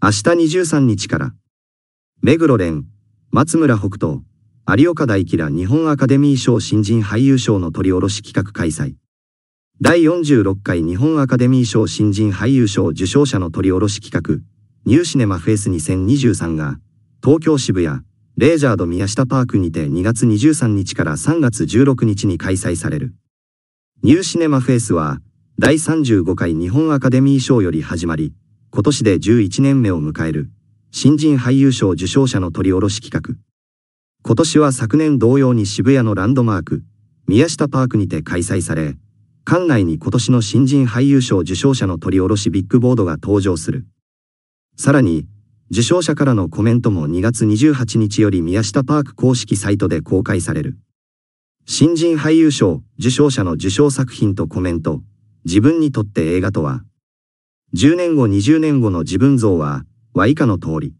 明日23日から、目黒蓮、松村北斗、有岡大輝ら日本アカデミー賞新人俳優賞の取り下ろし企画開催。第46回日本アカデミー賞新人俳優賞受賞者の取り下ろし企画、ニューシネマフェイス2023が、東京渋谷、レジャード宮下パークにて2月23日から3月16日に開催される。ニューシネマフェスは、第35回日本アカデミー賞より始まり、今年で11年目を迎える、新人俳優賞受賞者の取り下ろし企画。今年は昨年同様に渋谷のランドマーク、宮下パークにて開催され、館内に今年の新人俳優賞受賞者の取り下ろしビッグボードが登場する。さらに、受賞者からのコメントも2月28日より宮下パーク公式サイトで公開される。新人俳優賞受賞者の受賞作品とコメント、自分にとって映画とは、10年後20年後の自分像は、は以下の通り。